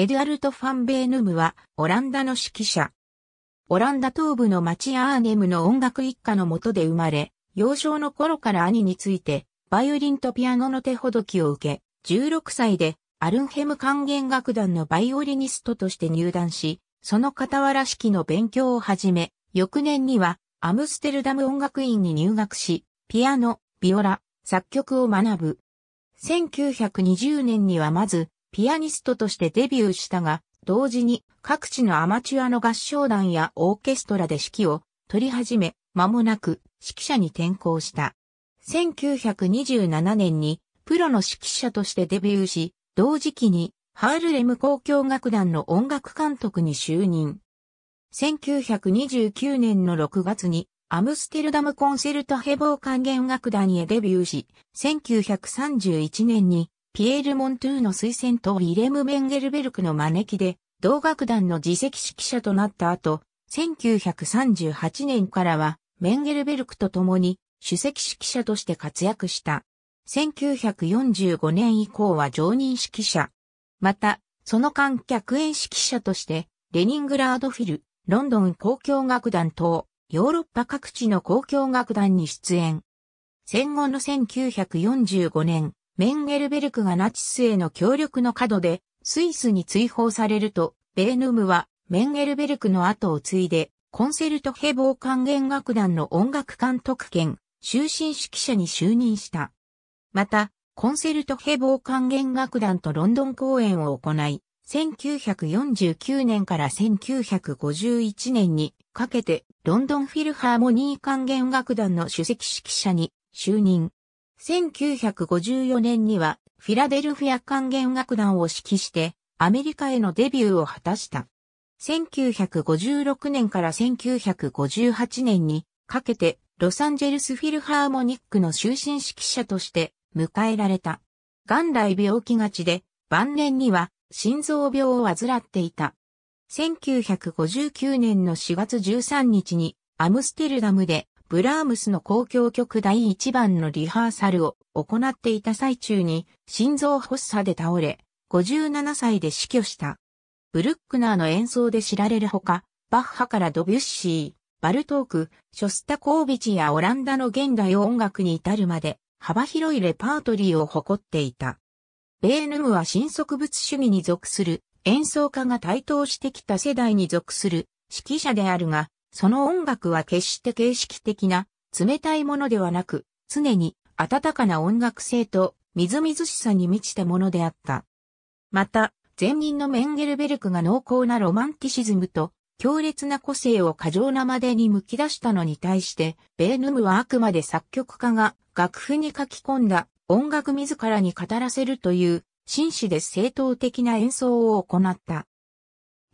エドゥアルト・ファンベーヌムは、オランダの指揮者。オランダ東部の町アーネムの音楽一家のとで生まれ、幼少の頃から兄について、バイオリンとピアノの手ほどきを受け、16歳でアルンヘム管弦楽団のバイオリニストとして入団し、その傍ら式の勉強を始め、翌年にはアムステルダム音楽院に入学し、ピアノ、ビオラ、作曲を学ぶ。1920年にはまず、ピアニストとしてデビューしたが、同時に各地のアマチュアの合唱団やオーケストラで指揮を取り始め、間もなく指揮者に転向した。1927年にプロの指揮者としてデビューし、同時期にハールレム交響楽団の音楽監督に就任。1929年の6月にアムステルダムコンセルトヘボー管弦楽団へデビューし、1931年にピエール・モントゥーの推薦とウィレム・メンゲルベルクの招きで、同楽団の自席指揮者となった後、1938年からは、メンゲルベルクと共に、主席指揮者として活躍した。1945年以降は常任指揮者。また、その間客演指揮者として、レニングラードフィル、ロンドン交響楽団等、ヨーロッパ各地の交響楽団に出演。戦後の1945年、メンゲルベルクがナチスへの協力の角で、スイスに追放されると、ベーヌムはメンゲルベルクの後を継いで、コンセルトヘボー管弦楽団の音楽監督兼、終身指揮者に就任した。また、コンセルトヘボー管弦楽団とロンドン公演を行い、1949年から1951年にかけてロンドンフィルハーモニー管弦楽団の首席指揮者に就任。1954年にはフィラデルフィア管弦楽団を指揮してアメリカへのデビューを果たした。1956年から1958年にかけてロサンゼルスフィルハーモニックの終身指揮者として迎えられた。元来病気がちで晩年には心臓病を患っていた。1959年の4月13日にアムステルダムでブラームスの公共曲第1番のリハーサルを行っていた最中に心臓発作で倒れ、57歳で死去した。ブルックナーの演奏で知られるほか、バッハからドビュッシー、バルトーク、ショスタコービチやオランダの現代音楽に至るまで幅広いレパートリーを誇っていた。ベーヌムは新植物主義に属する演奏家が台頭してきた世代に属する指揮者であるが、その音楽は決して形式的な、冷たいものではなく、常に温かな音楽性とみずみずしさに満ちたものであった。また、前任のメンゲルベルクが濃厚なロマンティシズムと強烈な個性を過剰なまでに剥き出したのに対して、ベーヌムはあくまで作曲家が楽譜に書き込んだ音楽自らに語らせるという、真摯で正当的な演奏を行った。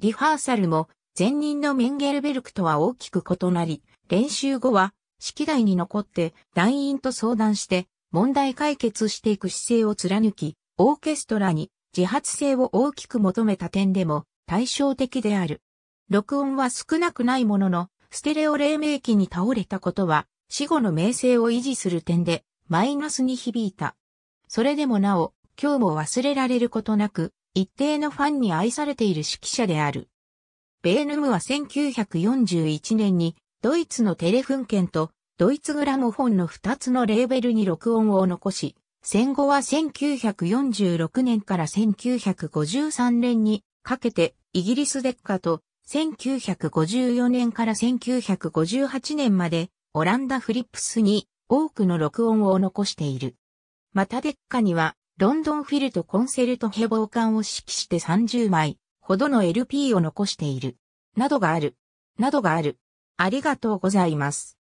リハーサルも前任のメンゲルベルクとは大きく異なり、練習後は、式台に残って団員と相談して問題解決していく姿勢を貫き、オーケストラに自発性を大きく求めた点でも対照的である。録音は少なくないものの、ステレオ黎明期に倒れたことは、死後の名声を維持する点でマイナスに響いた。それでもなお、今日も忘れられることなく、一定のファンに愛されている指揮者である。ベーヌムは1941年にドイツのテレフン券とドイツグラモフォンの2つのレーベルに録音を残し、戦後は1946年から1953年にかけてイギリスデッカと1954年から1958年までオランダフリップスに多くの録音を残している。またデッカにはロンドンフィルとコンセルトヘボー管を指揮して30枚、ほどの LP を残している。などがある。などがある。ありがとうございます。